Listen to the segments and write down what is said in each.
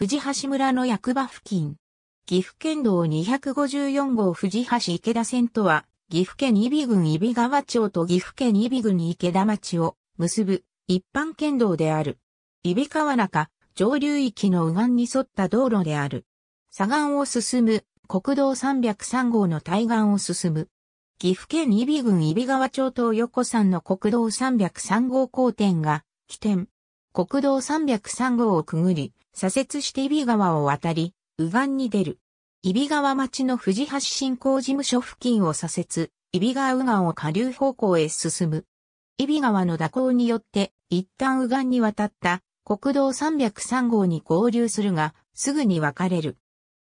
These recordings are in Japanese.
富士橋村の役場付近。岐阜県道254号富士橋池田線とは、岐阜県伊比郡伊比川町と岐阜県伊比郡池田町を結ぶ一般県道である。伊比川中、上流域の右岸に沿った道路である。左岸を進む国道303号の対岸を進む。岐阜県伊比郡伊比川町と横山の国道303号交点が起点。国道303号をくぐり、左折して揖斐川を渡り、右岸に出る。揖斐川町の藤橋振興事務所付近を左折、揖斐川右岸を下流方向へ進む。揖斐川の蛇行によって、一旦右岸に渡った国道303号に合流するが、すぐに分かれる。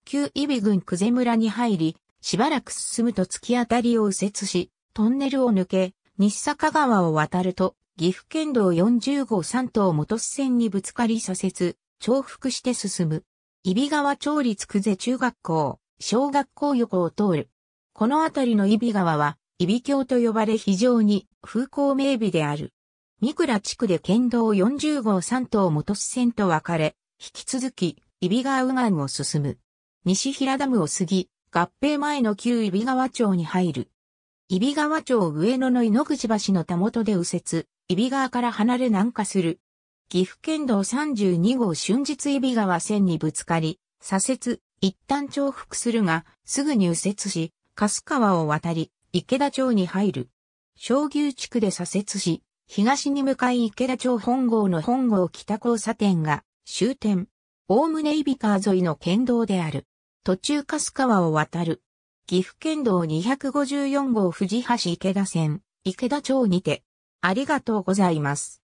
旧揖斐郡久世村に入り、しばらく進むと突き当たりを右折し、トンネルを抜け、西坂川を渡ると、岐阜県道40号3頭元栖線にぶつかり左折、重複して進む。揖斐川町立久世中学校、小学校横を通る。この辺りの揖斐川は、揖斐峡と呼ばれ非常に風光明媚である。三倉地区で県道40号3頭元栖線と分かれ、引き続き、揖斐川右岸を進む。西平ダムを過ぎ、合併前の旧揖斐川町に入る。揖斐川町上野の井の口橋のたもとで右折、揖斐川から離れ南下する。岐阜県道32号春日揖斐川線にぶつかり、左折、一旦重複するが、すぐ入雪し、春川を渡り、池田町に入る。小牛地区で左折し、東に向かい池田町本郷の本郷北交差点が終点。おおむね揖斐川沿いの県道である。途中春川を渡る。岐阜県道254号藤橋池田線、池田町にて、ありがとうございます。